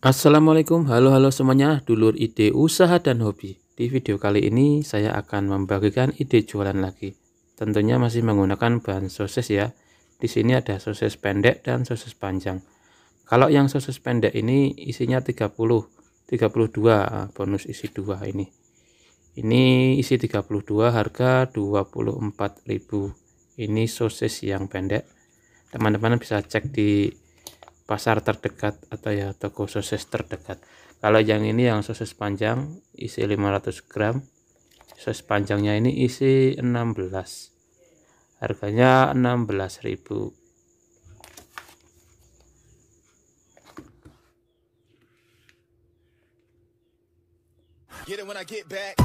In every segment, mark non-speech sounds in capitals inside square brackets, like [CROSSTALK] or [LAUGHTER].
Assalamualaikum, halo-halo semuanya, dulur ide usaha dan hobi. Di video kali ini saya akan membagikan ide jualan lagi. Tentunya masih menggunakan bahan sosis ya. Di sini ada sosis pendek dan sosis panjang. Kalau yang sosis pendek ini isinya 30, 32, ah, bonus isi 2 ini. Ini isi 32 harga 24.000. Ini sosis yang pendek. Teman-teman bisa cek di pasar terdekat atau ya toko sosis terdekat kalau yang ini yang sosis panjang isi 500 gram sosis panjangnya ini isi 16 harganya 16.000 Get it when I get back.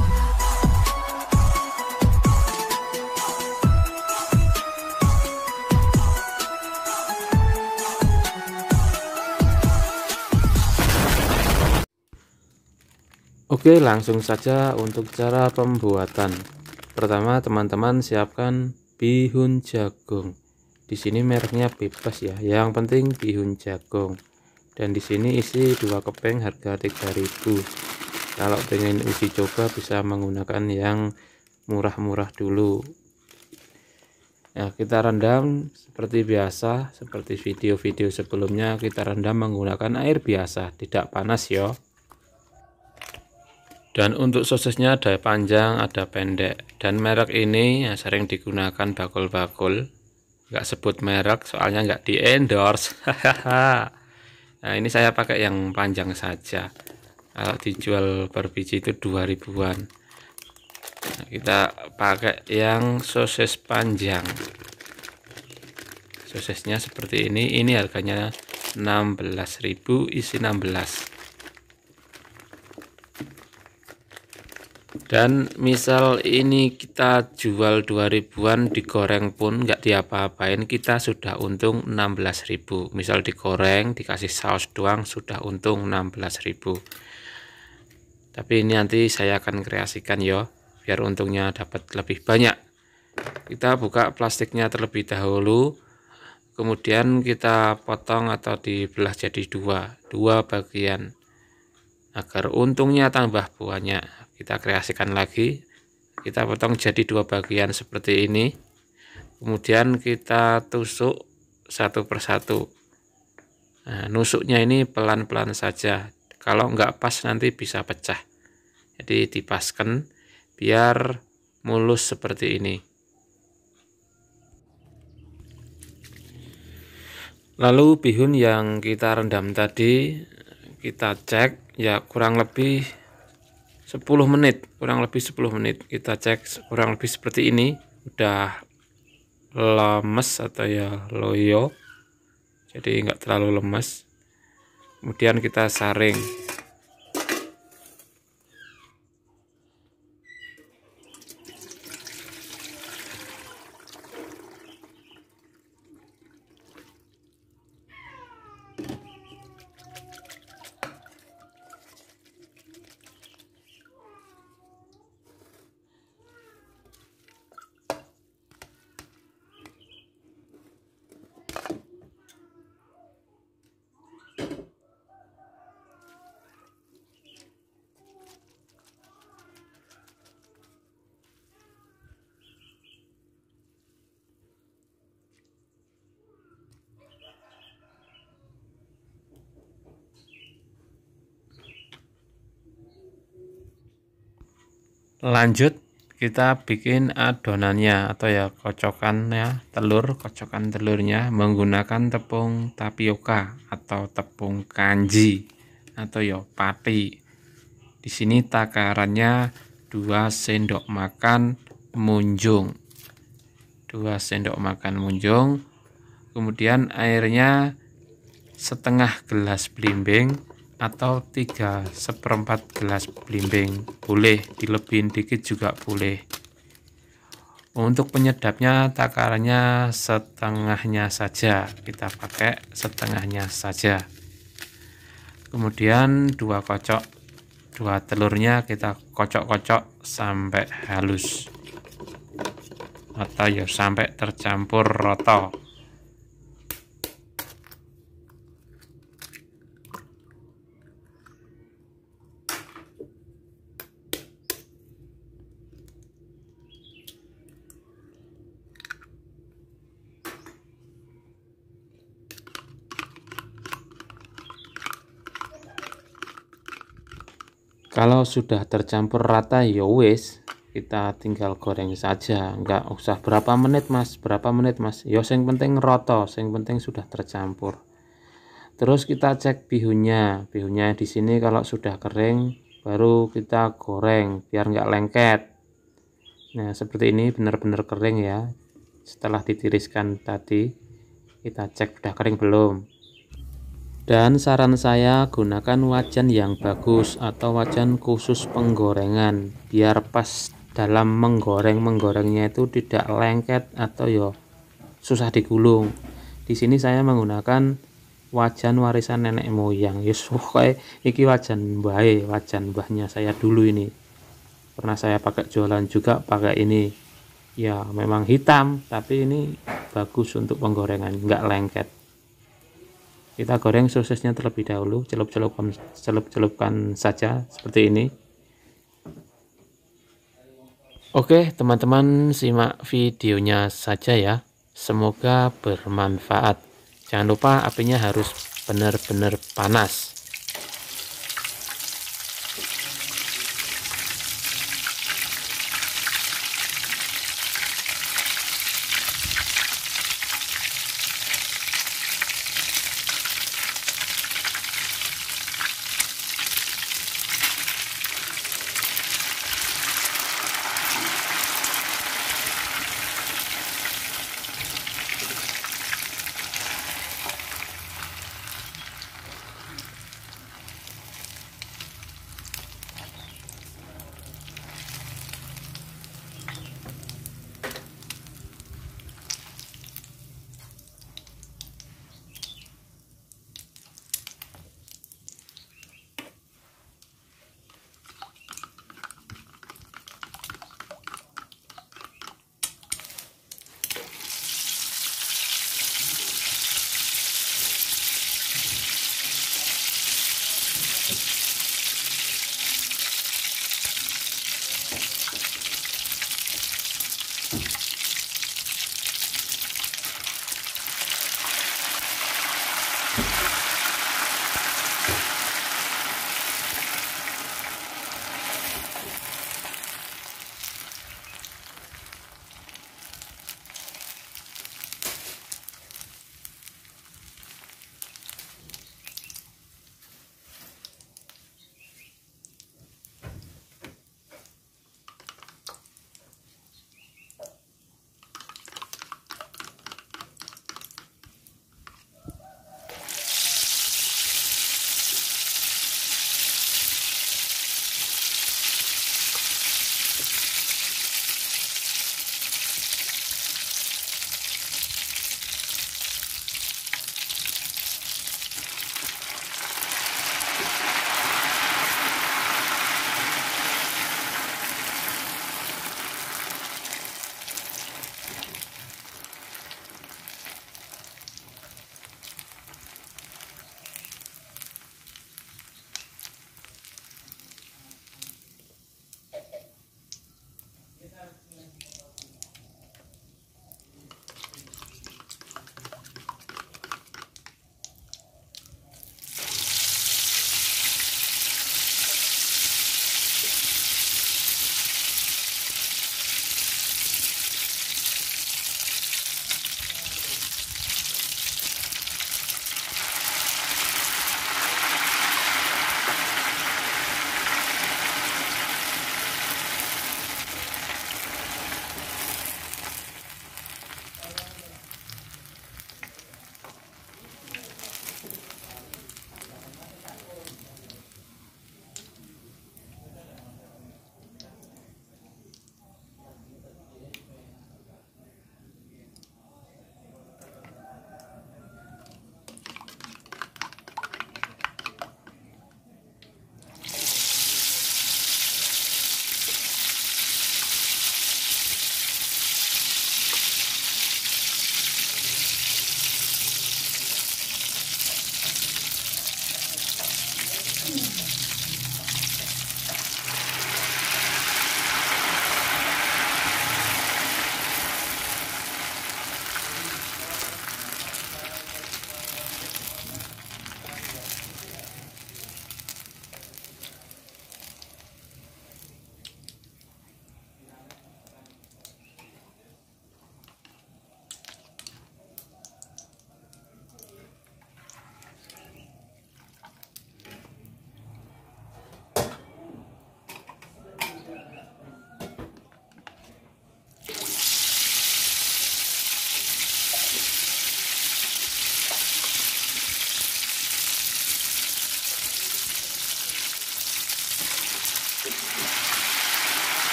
Oke langsung saja untuk cara pembuatan pertama teman-teman siapkan bihun jagung di sini mereknya bebas ya yang penting bihun jagung dan di sini isi dua keping harga 3000 kalau pengen uji coba bisa menggunakan yang murah-murah dulu Nah, kita rendam seperti biasa, seperti video-video sebelumnya kita rendam menggunakan air biasa, tidak panas ya dan untuk sosisnya ada panjang ada pendek dan merek ini ya, sering digunakan bakul-bakul nggak sebut merek soalnya nggak di endorse [LAUGHS] nah ini saya pakai yang panjang saja kalau dijual per biji itu 2000-an nah, kita pakai yang sosis panjang sosisnya seperti ini ini harganya 16.000 isi 16 dan misal ini kita jual 2000-an digoreng pun nggak diapa-apain kita sudah untung 16.000 misal digoreng dikasih saus doang sudah untung 16.000 tapi ini nanti saya akan kreasikan yo, biar untungnya dapat lebih banyak kita buka plastiknya terlebih dahulu kemudian kita potong atau dibelah jadi dua dua bagian agar untungnya tambah banyak kita kreasikan lagi kita potong jadi dua bagian seperti ini kemudian kita tusuk satu persatu nah, nusuknya ini pelan-pelan saja kalau nggak pas nanti bisa pecah jadi dipaskan biar mulus seperti ini lalu bihun yang kita rendam tadi kita cek ya kurang lebih 10 menit kurang lebih 10 menit kita cek kurang lebih seperti ini udah lemes atau ya loyo jadi enggak terlalu lemes kemudian kita saring lanjut kita bikin adonannya atau ya kocokannya telur kocokan telurnya menggunakan tepung tapioka atau tepung kanji atau ya pati di sini takarannya 2 sendok makan munjung 2 sendok makan munjung kemudian airnya setengah gelas belimbing atau tiga seperempat gelas belimbing boleh dilebihin dikit juga boleh untuk penyedapnya takarannya setengahnya saja kita pakai setengahnya saja kemudian dua kocok dua telurnya kita kocok-kocok sampai halus atau ya sampai tercampur rata kalau sudah tercampur rata ya wes kita tinggal goreng saja Enggak usah berapa menit mas berapa menit mas ya yang penting roto yang penting sudah tercampur terus kita cek bihunnya bihunnya di sini kalau sudah kering baru kita goreng biar enggak lengket nah seperti ini benar-benar kering ya setelah ditiriskan tadi kita cek sudah kering belum dan saran saya gunakan wajan yang bagus atau wajan khusus penggorengan biar pas dalam menggoreng menggorengnya itu tidak lengket atau yo ya susah digulung. Di sini saya menggunakan wajan warisan nenek moyang. Yes, ya, okay. iki wajan bae, wajan bahnya saya dulu ini. Pernah saya pakai jualan juga pakai ini. Ya memang hitam tapi ini bagus untuk penggorengan, nggak lengket kita goreng sosisnya terlebih dahulu celup-celupkan celup-celupkan saja seperti ini oke teman-teman simak videonya saja ya semoga bermanfaat jangan lupa apinya harus benar-benar panas